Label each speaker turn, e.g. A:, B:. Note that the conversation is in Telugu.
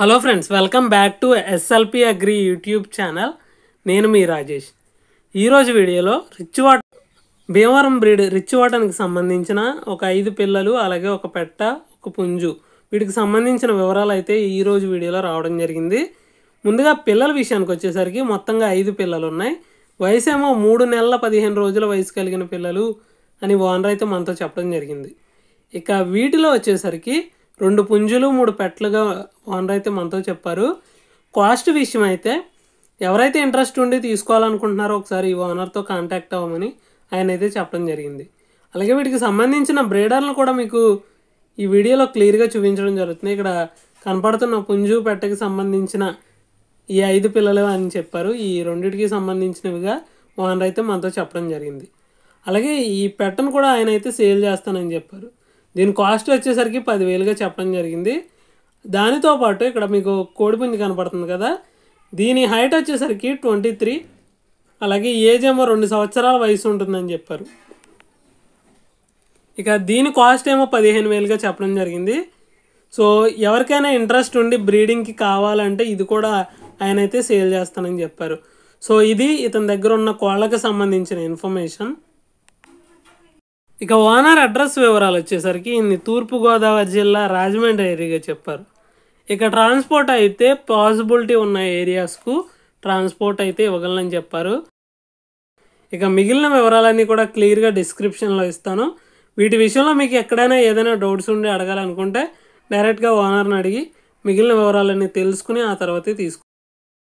A: hello friends welcome back to S L P agri YouTube channel నేను మీ రాజేష్ ఈరోజు వీడియోలో రిచ్ భీమవరం బ్రీడ్ రిచ్ సంబంధించిన ఒక ఐదు పిల్లలు అలాగే ఒక పెట్ట ఒక పుంజు వీటికి సంబంధించిన వివరాలు అయితే ఈరోజు వీడియోలో రావడం జరిగింది ముందుగా పిల్లల విషయానికి వచ్చేసరికి మొత్తంగా ఐదు పిల్లలు ఉన్నాయి వయసు ఏమో మూడు నెలల పదిహేను రోజుల వయసు కలిగిన పిల్లలు అని ఓనర్ అయితే మనతో చెప్పడం జరిగింది ఇక వీటిలో వచ్చేసరికి రెండు పుంజులు మూడు పెట్టలుగా ఓనర్ అయితే మనతో చెప్పారు కాస్ట్ విషయం అయితే ఎవరైతే ఇంట్రెస్ట్ ఉండి తీసుకోవాలనుకుంటున్నారో ఒకసారి ఈ ఓనర్తో కాంటాక్ట్ అవ్వమని ఆయన అయితే చెప్పడం జరిగింది అలాగే వీటికి సంబంధించిన బ్రీడర్లు కూడా మీకు ఈ వీడియోలో క్లియర్గా చూపించడం జరుగుతుంది ఇక్కడ కనపడుతున్న పుంజు పెట్టకి సంబంధించిన ఈ ఐదు పిల్లలు అని చెప్పారు ఈ రెండింటికి సంబంధించినవిగా ఓనర్ అయితే మనతో చెప్పడం జరిగింది అలాగే ఈ పెట్టను కూడా ఆయన అయితే సేల్ చేస్తానని చెప్పారు దీని కాస్ట్ వచ్చేసరికి పదివేలుగా చెప్పడం జరిగింది దానితో పాటు ఇక్కడ మీకు కోడిపుంజి కనపడుతుంది కదా దీని హైట్ వచ్చేసరికి ట్వంటీ త్రీ అలాగే ఏజ్ ఏమో రెండు సంవత్సరాల వయసు ఉంటుందని చెప్పారు ఇక దీని కాస్ట్ ఏమో పదిహేను వేలుగా చెప్పడం జరిగింది సో ఎవరికైనా ఇంట్రెస్ట్ ఉండి బ్రీడింగ్కి కావాలంటే ఇది కూడా ఆయన అయితే సేల్ చేస్తానని చెప్పారు సో ఇది ఇతని దగ్గర ఉన్న కోళ్ళకి సంబంధించిన ఇన్ఫర్మేషన్ ఇక ఓనర్ అడ్రస్ వివరాలు వచ్చేసరికి ఇన్ని తూర్పుగోదావరి జిల్లా రాజమండ్రి ఏరియాగా చెప్పారు ఇక ట్రాన్స్పోర్ట్ అయితే పాసిబిలిటీ ఉన్న ఏరియాస్కు ట్రాన్స్పోర్ట్ అయితే ఇవ్వగలనని చెప్పారు ఇక మిగిలిన వివరాలన్నీ కూడా క్లియర్గా డిస్క్రిప్షన్లో ఇస్తాను వీటి విషయంలో మీకు ఎక్కడైనా ఏదైనా డౌట్స్ ఉండి అడగాలనుకుంటే డైరెక్ట్గా ఓనర్ని అడిగి మిగిలిన వివరాలన్నీ తెలుసుకుని ఆ తర్వాతే తీసుకుంటాను